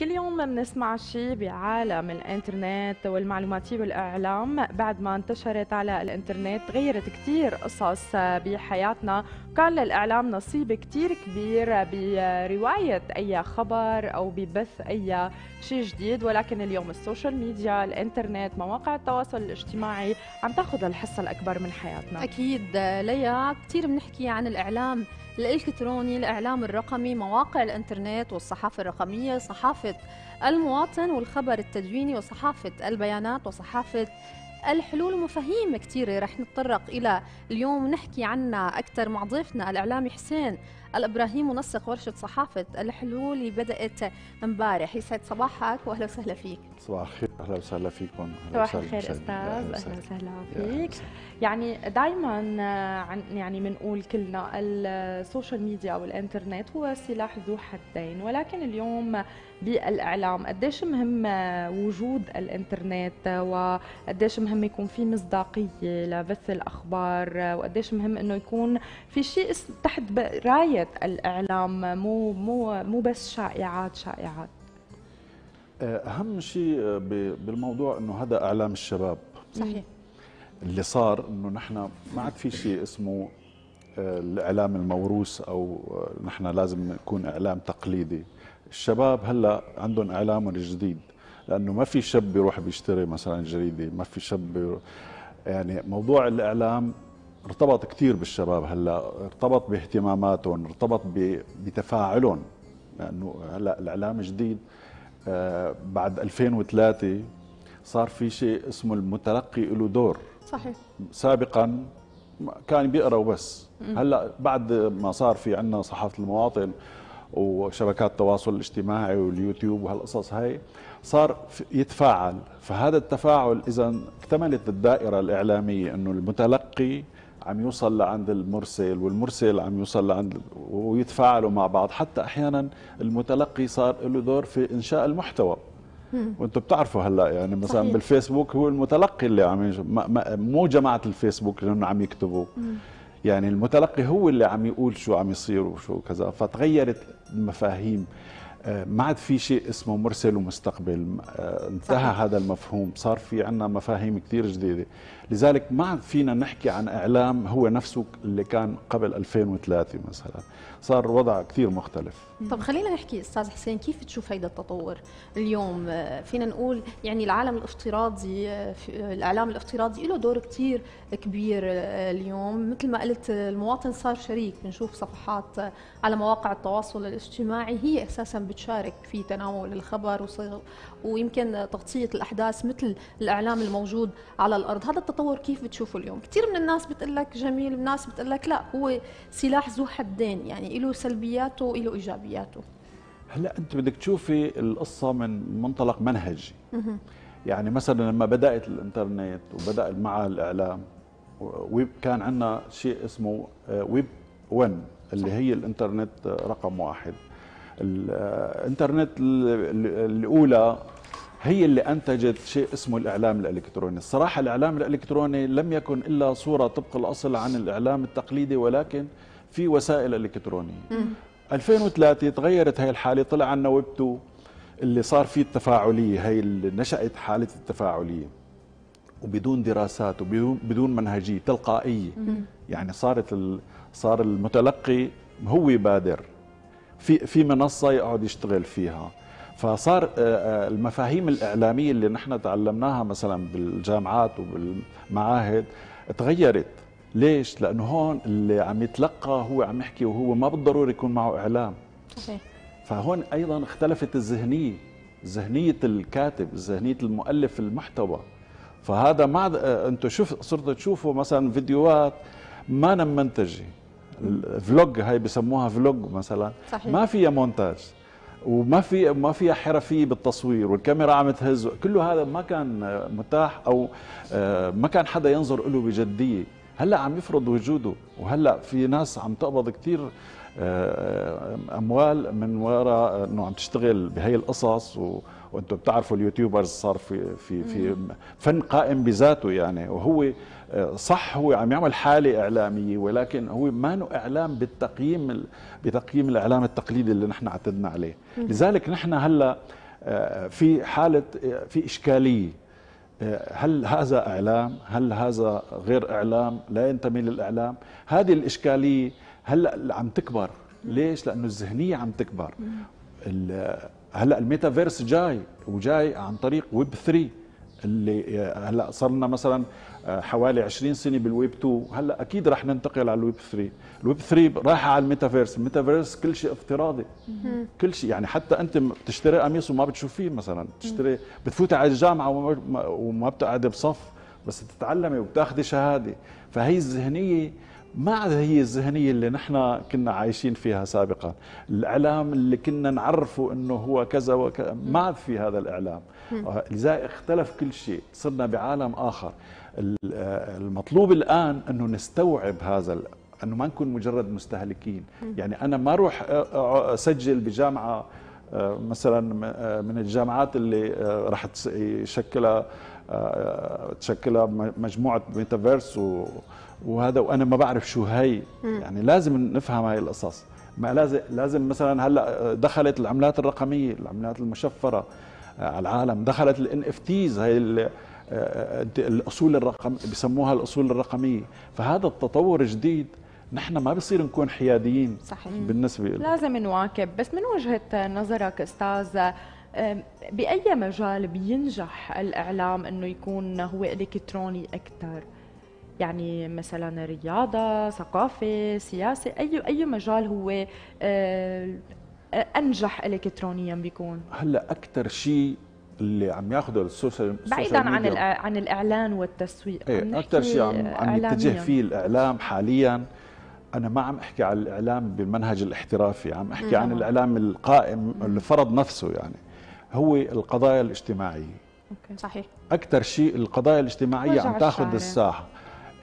كل يوم بنسمع شيء بعالم الانترنت والمعلوماتي والاعلام بعد ما انتشرت على الانترنت غيرت كثير قصص بحياتنا كان للاعلام نصيب كثير كبير بروايه اي خبر او ببث اي شيء جديد ولكن اليوم السوشيال ميديا الانترنت مواقع التواصل الاجتماعي عم تاخذ الحصه الاكبر من حياتنا اكيد ليا كثير بنحكي عن الاعلام الإلكتروني الإعلام الرقمي مواقع الإنترنت والصحافة الرقمية صحافة المواطن والخبر التدويني وصحافة البيانات وصحافة الحلول مفاهيم كثيرة رح نتطرق إلى اليوم نحكي عنها أكثر مع ضيفنا الإعلامي حسين الإبراهيم منسق ورشة صحافة الحلول اللي بدأت امبارح يسعد صباحك وأهلا وسهلا فيك صباح الخير أهلا وسهلا فيكم صباح الخير أستاذ أهلا وسهلا فيك يعني دائما آه، يعني بنقول كلنا السوشيال ميديا أو الإنترنت هو سلاح ذو حدين ولكن اليوم بالإعلام قديش مهم آه، وجود الإنترنت وقديش مهم يكون في مصداقية لبث الأخبار آه، وقديش مهم أنه يكون في شيء تحت راية وسائط الاعلام مو مو مو بس شائعات شائعات آه، اهم شيء آه، بالموضوع انه هذا اعلام الشباب صحيح اللي صار انه نحن ما عاد في شيء اسمه آه، الاعلام الموروث او نحن لازم نكون اعلام تقليدي الشباب هلا عندهم اعلامهم الجديد لانه ما في شاب بيروح بيشتري مثلا جريده ما في شاب يعني موضوع الاعلام ارتبط كثير بالشباب هلا ارتبط باهتماماتهم ارتبط بتفاعلهم لانه هلا الاعلام جديد آه، بعد 2003 صار في شيء اسمه المتلقي له دور صحيح سابقا كان بيقرا وبس هلا بعد ما صار في عندنا صحافه المواطن وشبكات التواصل الاجتماعي واليوتيوب وهالقصص هاي صار يتفاعل فهذا التفاعل اذا اكتملت الدائره الاعلاميه انه المتلقي عم يوصل لعند المرسل والمرسل عم يوصل لعند ويتفاعلوا مع بعض حتى احيانا المتلقي صار له دور في انشاء المحتوى وانتم بتعرفوا هلا يعني مثلا صحيح. بالفيسبوك هو المتلقي اللي عم مو جماعه الفيسبوك اللي عم يكتبوا يعني المتلقي هو اللي عم يقول شو عم يصير وشو كذا فتغيرت المفاهيم آه، ما عاد في شيء اسمه مرسل ومستقبل آه، انتهى صحيح. هذا المفهوم صار في عندنا مفاهيم كثير جديدة لذلك ما عاد فينا نحكي عن إعلام هو نفسه اللي كان قبل 2003 مثلا صار وضع كثير مختلف طب خلينا نحكي أستاذ حسين كيف تشوف هيدا التطور اليوم آه، فينا نقول يعني العالم الافتراضي الإعلام الافتراضي له دور كثير كبير اليوم مثل ما قلت المواطن صار شريك بنشوف صفحات على مواقع التواصل الاجتماعي هي أساسا بتشارك في تناول الخبر وصيغ ويمكن تغطية الأحداث مثل الإعلام الموجود على الأرض هذا التطور كيف بتشوفه اليوم كثير من الناس بتقول لك جميل الناس بتقول لك لا هو سلاح ذو حدين يعني له سلبياته وله إيجابياته هلا أنت بدك تشوفي القصة من منطلق منهجي يعني مثلا لما بدأت الإنترنت وبدأ مع الإعلام ويب كان عندنا شيء اسمه آه، ويب ون اللي هي الانترنت آه، رقم واحد آه، الانترنت الاولى هي اللي انتجت شيء اسمه الاعلام الالكتروني، الصراحه الاعلام الالكتروني لم يكن الا صوره طبق الاصل عن الاعلام التقليدي ولكن في وسائل الكترونيه. 2003 تغيرت هي الحاله طلع عنا ويب 2 اللي صار فيه التفاعليه هي اللي نشات حاله التفاعليه وبدون دراسات وبدون بدون منهجيه تلقائيه يعني صارت صار المتلقي هو بادر في في منصه يقعد يشتغل فيها فصار آه، آه، المفاهيم الاعلاميه اللي نحن تعلمناها مثلا بالجامعات وبالمعاهد تغيرت ليش لانه هون اللي عم يتلقى هو عم يحكي وهو ما بالضروري يكون معه اعلام صحيح فهون ايضا اختلفت الذهنيه ذهنيه الكاتب ذهنيه المؤلف المحتوى فهذا ما آه، انتم شوف صرتوا تشوفوا مثلا فيديوهات ما منتجه الفلوج هاي بسموها فلوج مثلا صحيح. ما فيها مونتاج وما في ما فيها حرفيه بالتصوير والكاميرا عم تهز كل هذا ما كان متاح او آه، ما كان حدا ينظر له بجديه هلا عم يفرض وجوده وهلا في ناس عم تقبض كثير آه، اموال من وراء آه، انه عم تشتغل بهي القصص و وانتم بتعرفوا اليوتيوبرز صار في في في فن قائم بذاته يعني وهو آه، صح هو عم يعمل حاله اعلاميه ولكن هو ما نو اعلام بالتقييم بتقييم الاعلام التقليدي اللي نحن اعتدنا عليه لذلك نحن هلا آه، في حاله آه، في اشكاليه هل هذا اعلام هل هذا غير اعلام لا ينتمي للاعلام هذه الاشكاليه هلا عم تكبر ليش لانه الذهنيه عم تكبر هلا الميتافيرس جاي وجاي عن طريق ويب 3 اللي آه، هلا صار لنا مثلا آه، حوالي 20 سنه بالويب 2 هلا اكيد رح ننتقل على الويب 3 الويب 3 رايحه على الميتافيرس الميتافيرس كل شيء افتراضي كل شيء يعني حتى انت بتشتري قميص وما بتشوف فيه مثلا بتشتري بتفوتي على الجامعه وما, وما بتقعدي بصف بس تتعلمي وبتاخذي شهاده فهي الذهنيه ما عاد هي الذهنية اللي نحن كنا عايشين فيها سابقا الإعلام اللي كنا نعرفه أنه هو كذا وكذا ما عاد في هذا الإعلام آه، لذلك اختلف كل شيء صرنا بعالم آخر آه، المطلوب الآن أنه نستوعب هذا أنه ما نكون مجرد مستهلكين يعني أنا ما أروح أسجل بجامعة آه، مثلا من الجامعات اللي راح تشكلها تشكلها مجموعة ميتافيرس و وهذا وانا ما بعرف شو هي يعني لازم نفهم هاي القصص ما لازم لازم مثلا هلا دخلت العملات الرقميه العملات المشفره آه، على العالم دخلت الان اف تيز هي الاصول الرقم بسموها الاصول الرقميه فهذا التطور جديد نحن ما بصير نكون حياديين صحيح. بالنسبه لك. لازم نواكب بس من وجهه نظرك استاذ باي مجال بينجح الاعلام انه يكون هو الكتروني اكثر يعني مثلا رياضه ثقافه سياسه اي اي مجال هو آه، انجح الكترونيا بيكون هلا اكثر شيء اللي عم ياخذه السوشيال بعيدا عن عن الاعلان والتسويق ايه اكثر شيء عم عم يتجه فيه الاعلام حاليا انا ما عم احكي عن الاعلام بالمنهج الاحترافي عم احكي مم. عن الاعلام القائم اللي فرض نفسه يعني هو القضايا الاجتماعيه اوكي صحيح اكثر شيء القضايا الاجتماعيه عم تاخذ الساحه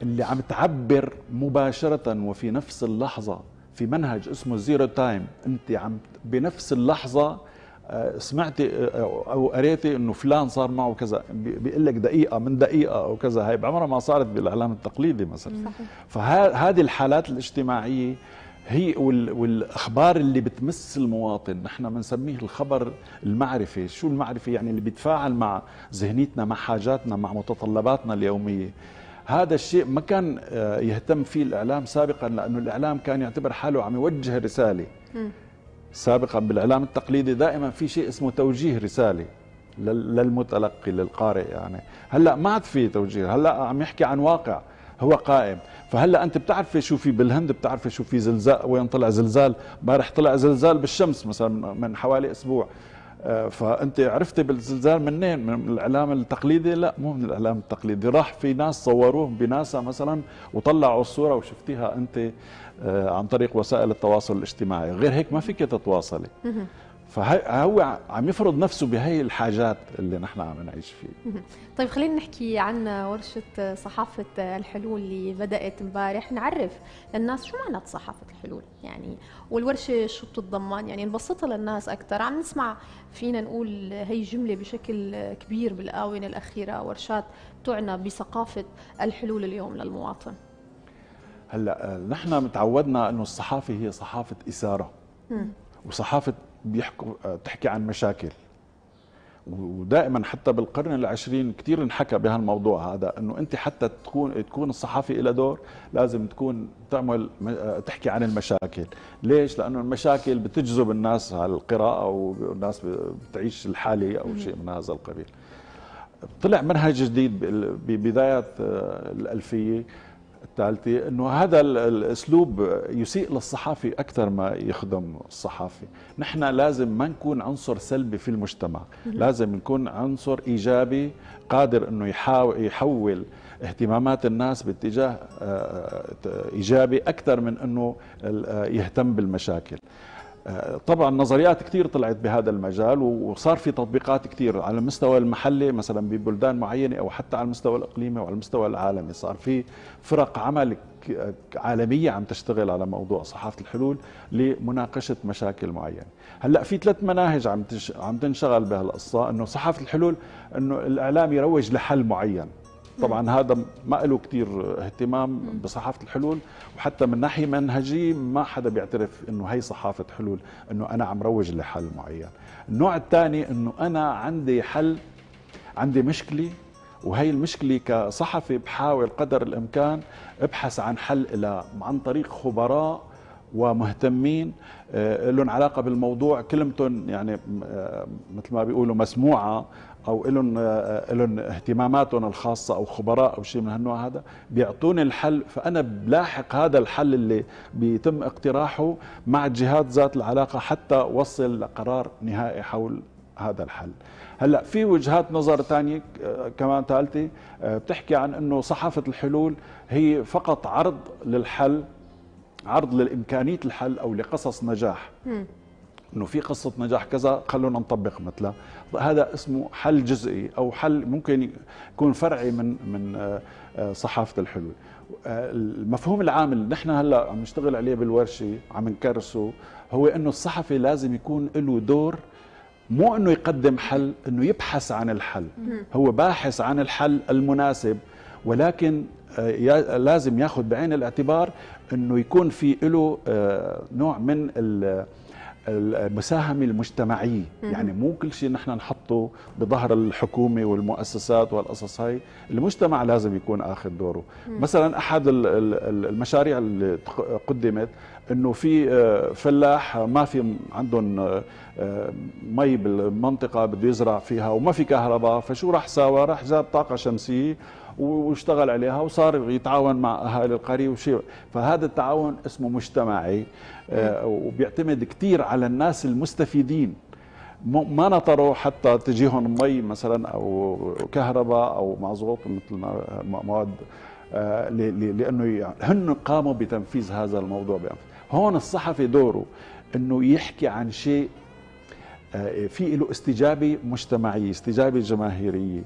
اللي عم تعبر مباشرة وفي نفس اللحظة في منهج اسمه زيرو تايم انت عم بنفس اللحظة آه، سمعتي آه، او قريتي انه فلان صار معه كذا بيقول لك دقيقه من دقيقه او كذا هي بعمرها ما صارت بالاعلام التقليدي مثلا فهذه الحالات الاجتماعيه هي والاخبار اللي بتمس المواطن نحن بنسميه الخبر المعرفي شو المعرفه يعني اللي بيتفاعل مع ذهنيتنا مع حاجاتنا مع متطلباتنا اليوميه هذا الشيء ما كان آه، يهتم فيه الإعلام سابقا لأنه الإعلام كان يعتبر حاله عم يوجه رسالة سابقا بالإعلام التقليدي دائما في شيء اسمه توجيه رسالة للمتلقي للقارئ يعني هلا ما عاد في توجيه هلا عم يحكي عن واقع هو قائم فهلا انت بتعرفي شو في بالهند بتعرفي شو في زلزال وين طلع زلزال امبارح طلع زلزال بالشمس مثلا من حوالي اسبوع آه، فانت عرفتي بالزلزال منين من الاعلام التقليدي لا مو من الاعلام التقليدي راح في ناس صوروه بناسا مثلا وطلعوا الصوره وشفتيها انت آه، عن طريق وسائل التواصل الاجتماعي غير هيك ما فيك تتواصلي فهو عم يفرض نفسه بهي الحاجات اللي نحن عم نعيش فيها طيب خلينا نحكي عن ورشة صحافة الحلول اللي بدأت امبارح نعرف للناس شو معنى صحافة الحلول يعني والورشة شو بتتضمن يعني نبسطها للناس أكثر عم نسمع فينا نقول هي جملة بشكل كبير بالآونة الأخيرة ورشات تعنى بثقافة الحلول اليوم للمواطن هلا نحن متعودنا انه الصحافه هي صحافه اثاره وصحافه بيحكوا بتحكي آه، عن مشاكل ودائما حتى بالقرن العشرين كثير انحكى بهالموضوع هذا انه انت حتى تكون تكون الصحافي إلى دور لازم تكون تعمل آه، تحكي عن المشاكل ليش لانه المشاكل بتجذب الناس على القراءه والناس بتعيش الحاله او شيء من هذا القبيل طلع منهج جديد ببدايه آه، الالفيه الثالثة أنه هذا الأسلوب يسيء للصحافي أكثر ما يخدم الصحافي نحن لازم ما نكون عنصر سلبي في المجتمع لازم نكون عنصر إيجابي قادر أنه يحاول يحول اهتمامات الناس باتجاه آه، آه، إيجابي أكثر من أنه آه، يهتم بالمشاكل طبعا نظريات كثير طلعت بهذا المجال وصار في تطبيقات كثير على المستوى المحلي مثلا ببلدان معينه او حتى على المستوى الاقليمي وعلى المستوى العالمي صار في فرق عمل عالميه عم تشتغل على موضوع صحافه الحلول لمناقشه مشاكل معينه هلا في ثلاث مناهج عم عم تنشغل بهالقصه انه صحافه الحلول انه الاعلام يروج لحل معين طبعا هذا ما له كثير اهتمام بصحافه الحلول وحتى من ناحيه منهجيه ما حدا بيعترف انه هي صحافه حلول انه انا عم روج لحل معين النوع الثاني انه انا عندي حل عندي مشكله وهي المشكله كصحفي بحاول قدر الامكان ابحث عن حل لها عن طريق خبراء ومهتمين آه، لهم علاقه بالموضوع كلمتهم يعني آه، مثل ما بيقولوا مسموعه او لهم لهم اهتماماتهم الخاصه او خبراء او شيء من هالنوع هذا بيعطوني الحل فانا بلاحق هذا الحل اللي بيتم اقتراحه مع الجهات ذات العلاقه حتى وصل لقرار نهائي حول هذا الحل هلا في وجهات نظر ثانيه آه، كمان ثالثه آه، بتحكي عن انه صحافه الحلول هي فقط عرض للحل عرض لامكانيه الحل او لقصص نجاح انه في قصه نجاح كذا خلونا نطبق مثلها هذا اسمه حل جزئي او حل ممكن يكون فرعي من من آه، آه، صحافه الحلول آه، المفهوم العام اللي نحن هلا عم نشتغل عليه بالورشه عم نكرسه هو انه الصحفي لازم يكون له دور مو انه يقدم حل انه يبحث عن الحل هو باحث عن الحل المناسب ولكن لازم ياخذ بعين الاعتبار انه يكون في له نوع من المساهمة المجتمعية يعني مو كل شيء نحن نحطه بظهر الحكومة والمؤسسات والقصص هاي المجتمع لازم يكون آخذ دوره مثلا أحد المشاريع اللي قدمت انه في آه، فلاح آه، ما في عندهم آه، مي بالمنطقه بده يزرع فيها وما في كهرباء فشو راح ساوى راح جاب طاقه شمسيه واشتغل عليها وصار يتعاون مع اهالي القريه وشيء فهذا التعاون اسمه مجتمعي آه، وبيعتمد كثير على الناس المستفيدين ما نطروا حتى تجيهم مي مثلا او كهرباء او مازوت مثل ما مواد آه، لانه هن قاموا بتنفيذ هذا الموضوع هون الصحفي دوره انه يحكي عن شيء آه، في له استجابه مجتمعيه استجابه جماهيريه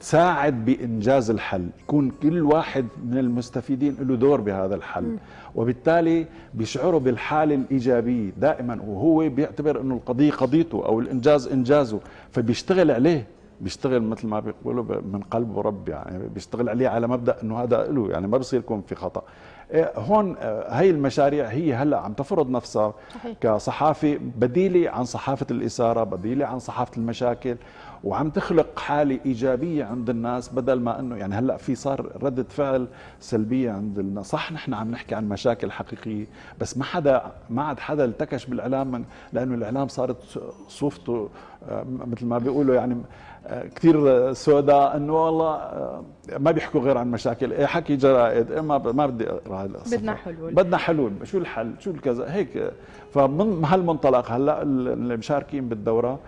تساعد بإنجاز الحل يكون كل واحد من المستفيدين له دور بهذا الحل وبالتالي بيشعروا بالحالة الإيجابية دائما وهو بيعتبر أنه القضية قضيته أو الإنجاز إنجازه فبيشتغل عليه بيشتغل مثل ما بيقولوا من قلب رب يعني بيشتغل عليه على مبدا انه هذا له يعني ما بصير يكون في خطا إيه، هون هي آه، المشاريع هي هلا عم تفرض نفسها صحيح. كصحافه بديله عن صحافه الاثاره بديله عن صحافه المشاكل وعم تخلق حاله ايجابيه عند الناس بدل ما انه يعني هلا في صار رده فعل سلبيه عند الناس صح نحن عم نحكي عن مشاكل حقيقيه بس ما حدا ما عاد حدا التكش بالاعلام لانه الاعلام صارت صوفته آه، مثل ما بيقولوا يعني آه، كثير سوداء انه والله آه، ما بيحكوا غير عن مشاكل إيه حكي جرائد إيه ما ما بدي اقرا بدنا حلول بدنا حلول شو الحل شو الكذا هيك فمن هالمنطلق هلا المشاركين بالدوره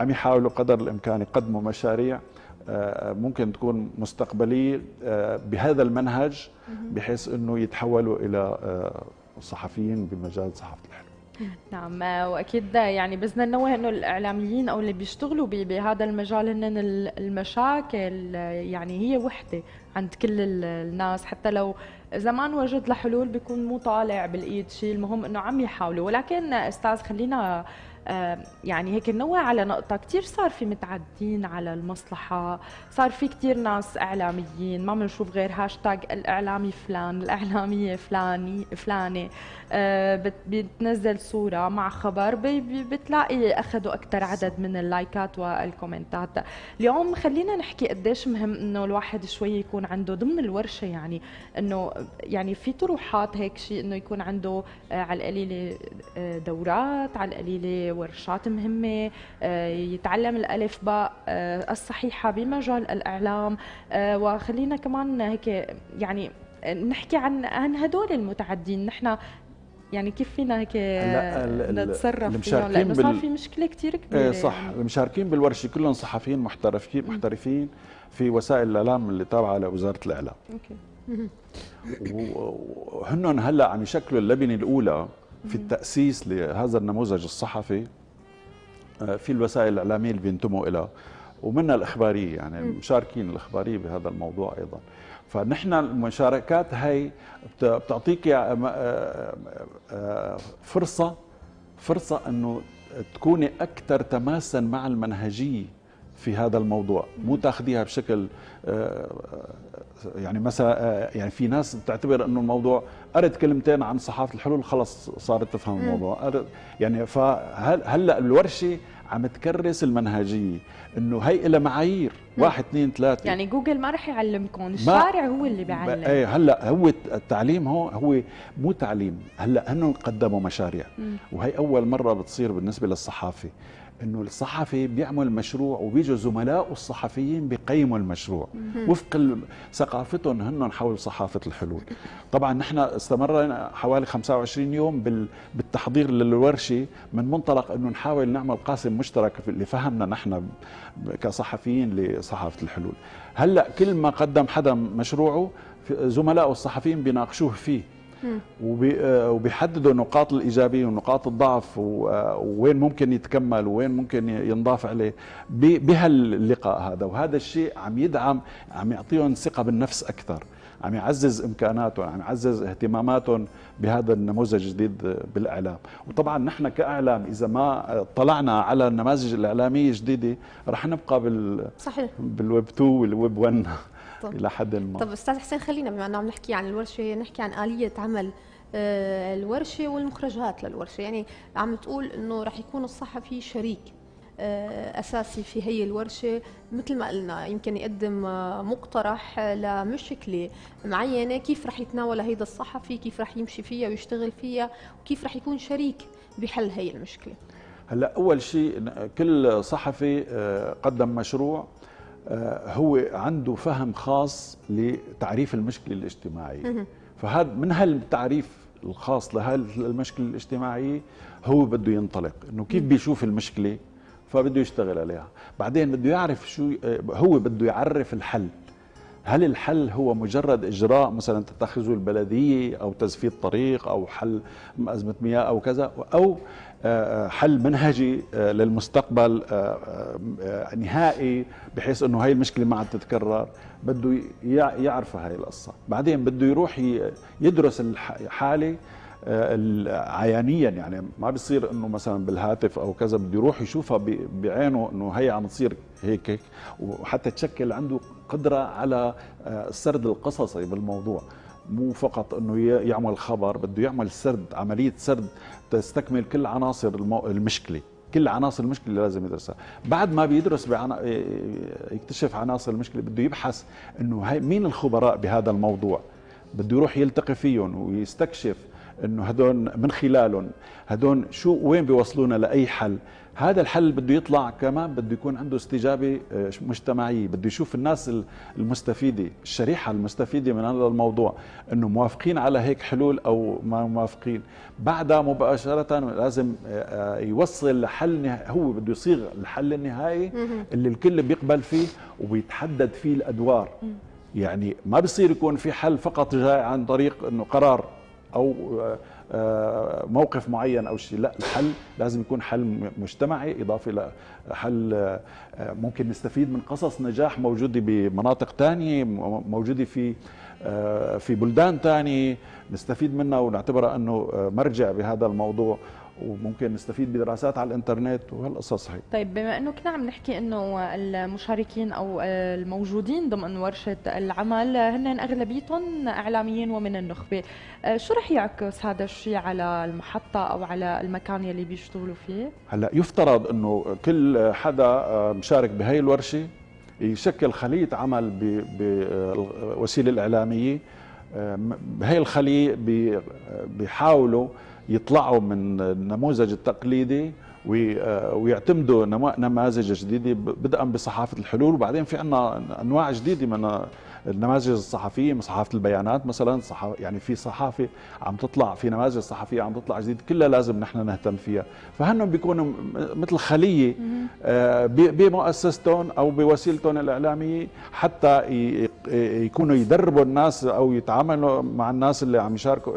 عم يحاولوا قدر الامكان يقدموا مشاريع آه، آه، ممكن تكون مستقبليه آه، بهذا المنهج بحيث انه يتحولوا الى صحفيين بمجال صحافه الحلم نعم واكيد يعني بدنا ننوه انه الاعلاميين او اللي بيشتغلوا بهذا المجال هن المشاكل يعني هي وحده عند كل الناس حتى لو زمان وجد لحلول بيكون مو طالع بالايد شيء المهم انه عم يحاولوا ولكن استاذ خلينا آه، يعني هيك نوع على نقطة كتير صار في متعدين على المصلحة صار في كتير ناس إعلاميين ما بنشوف غير هاشتاج الإعلامي فلان الإعلامية فلاني فلانة آه، بتنزل صورة مع خبر بتلاقي أخذوا أكثر عدد من اللايكات والكومنتات اليوم خلينا نحكي قديش مهم إنه الواحد شوي يكون عنده ضمن الورشة يعني إنه يعني في طروحات هيك شيء إنه يكون عنده آه، على القليلة دورات على القليلة ورشات مهمه آه، يتعلم الالف باء آه، الصحيحه بمجال الاعلام آه، وخلينا كمان هيك يعني نحكي عن عن هدول المتعدين نحن يعني كيف فينا هيك نتصرف فيهم لانه صار في مشكله كثير كبيره إيه، صح يعني. المشاركين بالورشه كلهم صحفيين محترفين محترفين في وسائل الاعلام اللي تابعه لوزاره الاعلام اوكي وهن هلا عم يشكلوا اللبنه الاولى في التأسيس لهذا النموذج الصحفي آه، في الوسائل الإعلامية اللي بينتموا إلى ومن الإخبارية يعني مشاركين الإخبارية بهذا الموضوع أيضا فنحن المشاركات هي بتعطيك آه، آه، فرصة فرصة أنه تكوني أكثر تماسا مع المنهجية في هذا الموضوع مو تاخذيها بشكل آه، يعني مثلا آه، يعني في ناس بتعتبر انه الموضوع قرت كلمتين عن صحافه الحلول خلص صارت تفهم الموضوع يعني فهلا الورشه عم تكرس المنهجيه انه هي لها معايير واحد اثنين ثلاثه يعني جوجل ما رح يعلمكم الشارع هو اللي بيعلم ايه هلا هو التعليم هو هو مو تعليم هلا هن قدموا مشاريع وهي اول مره بتصير بالنسبه للصحافه انه الصحفي بيعمل مشروع وبيجوا زملائه الصحفيين بيقيموا المشروع وفق ثقافتهم هن حول صحافه الحلول طبعا نحن استمرنا حوالي 25 يوم بالتحضير للورشه من منطلق انه نحاول نعمل قاسم مشترك اللي فهمنا نحن كصحفيين لصحافه الحلول هلا كل ما قدم حدا مشروعه زملائه الصحفيين بيناقشوه فيه آه، وبيحددوا النقاط الايجابيه ونقاط الضعف ووين آه، ممكن يتكمل ووين ممكن ينضاف عليه بهاللقاء هذا وهذا الشيء عم يدعم عم يعطيهم ثقه بالنفس اكثر عم يعزز امكاناتهم عم يعزز اهتماماتهم بهذا النموذج الجديد بالاعلام وطبعا نحن كاعلام اذا ما طلعنا على النماذج الاعلاميه الجديده رح نبقى بال صحيح بالويب 2 والويب 1 الى حد ما طب استاذ حسين خلينا بما انه عم نحكي عن الورشه نحكي عن اليه عمل آه، الورشه والمخرجات للورشه يعني عم تقول انه رح يكون الصحفي شريك آه، اساسي في هي الورشه مثل ما قلنا يمكن يقدم آه، مقترح لمشكله معينه كيف رح يتناولها هيدا الصحفي كيف رح يمشي فيها ويشتغل فيها وكيف رح يكون شريك بحل هي المشكله هلا اول شيء كل صحفي قدم مشروع آه، هو عنده فهم خاص لتعريف المشكله الاجتماعيه فهذا من هالتعريف الخاص لهالمشكله الاجتماعيه هو بده ينطلق انه كيف بيشوف المشكله فبده يشتغل عليها بعدين بده يعرف شو آه، هو بده يعرف الحل هل الحل هو مجرد إجراء مثلا تتخذه البلدية أو تزفيت طريق أو حل أزمة مياه أو كذا أو آه، آه، حل منهجي آه، للمستقبل نهائي بحيث انه هاي المشكله ما عاد تتكرر بده يعرفها هاي القصه بعدين بده يروح يدرس الحاله عيانيا يعني ما بيصير انه مثلا بالهاتف او كذا بده يروح يشوفها بعينه انه هي عم تصير هيك وحتى تشكل عنده القدرة على السرد آه، القصصي بالموضوع مو فقط انه يعمل خبر بده يعمل سرد عمليه سرد تستكمل كل عناصر المشكله كل عناصر المشكله اللي لازم يدرسها بعد ما بيدرس بعنا... يكتشف عناصر المشكله بده يبحث انه هاي مين الخبراء بهذا الموضوع بده يروح يلتقي فيهم ويستكشف انه هدول من خلالهم هدول شو وين بيوصلونا لاي حل هذا الحل بده يطلع كمان بده يكون عنده استجابه آه، مجتمعيه بده يشوف الناس المستفيده الشريحه المستفيده من هذا الموضوع انه موافقين على هيك حلول او ما موافقين بعدها مباشره لازم آه، يوصل لحل هو بده يصيغ الحل النهائي اللي الكل بيقبل فيه وبيتحدد فيه الادوار يعني ما بصير يكون في حل فقط جاي عن طريق انه قرار او آه، آه، موقف معين او شيء لا الحل لازم يكون حل مجتمعي اضافه الى حل آه، ممكن نستفيد من قصص نجاح موجوده بمناطق ثانيه موجوده في في بلدان ثانيه نستفيد منها ونعتبرها انه مرجع بهذا الموضوع وممكن نستفيد بدراسات على الانترنت وهالقصص هي طيب بما انه كنا عم نحكي انه المشاركين او الموجودين ضمن ورشه العمل هن اغلبيتهم اعلاميين ومن النخبه شو رح يعكس هذا الشيء على المحطه او على المكان يلي بيشتغلوا فيه هلا يفترض انه كل حدا مشارك بهي الورشه يشكل خليه عمل بالوسيله الاعلاميه بهي الخليه بيحاولوا بي يطلعوا من النموذج التقليدي آه، ويعتمدوا نماذج جديده بدءا بصحافه الحلول وبعدين في عندنا انواع جديده من النماذج الصحفيه صحافه البيانات مثلا صحافة يعني في صحافه عم تطلع في نماذج صحفيه عم تطلع جديد كلها لازم نحن نهتم فيها فهن بيكونوا مثل خليه آه، بمؤسستهم او بوسيلتهم الاعلاميه حتى يكونوا يدربوا الناس او يتعاملوا مع الناس اللي عم يشاركوا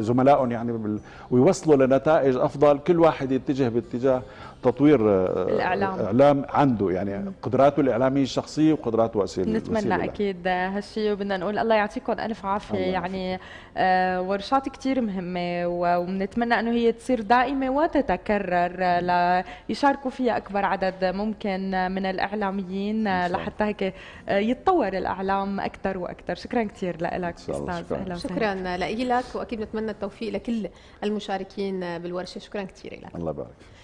زملائهم يعني ويوصلوا لنتائج افضل كل واحد يتجه باتجاه تطوير آه، الاعلام, الإعلام عنده يعني قدراته الاعلاميه الشخصيه وقدراته وسيله نتمنى اكيد هالشيء وبدنا نقول الله يعطيكم الف عافيه يعني آه، ورشات كثير مهمه وبنتمنى انه هي تصير دائمه وتتكرر آه، ليشاركوا فيها اكبر عدد ممكن من الاعلاميين لحتى هيك يتطور الاعلام اكثر واكثر شكرا كثير لك استاذ اهلا شكرا لك واكيد نتمنى التوفيق لكل المشاركين بالورشه شكرا كثير لك الله يبارك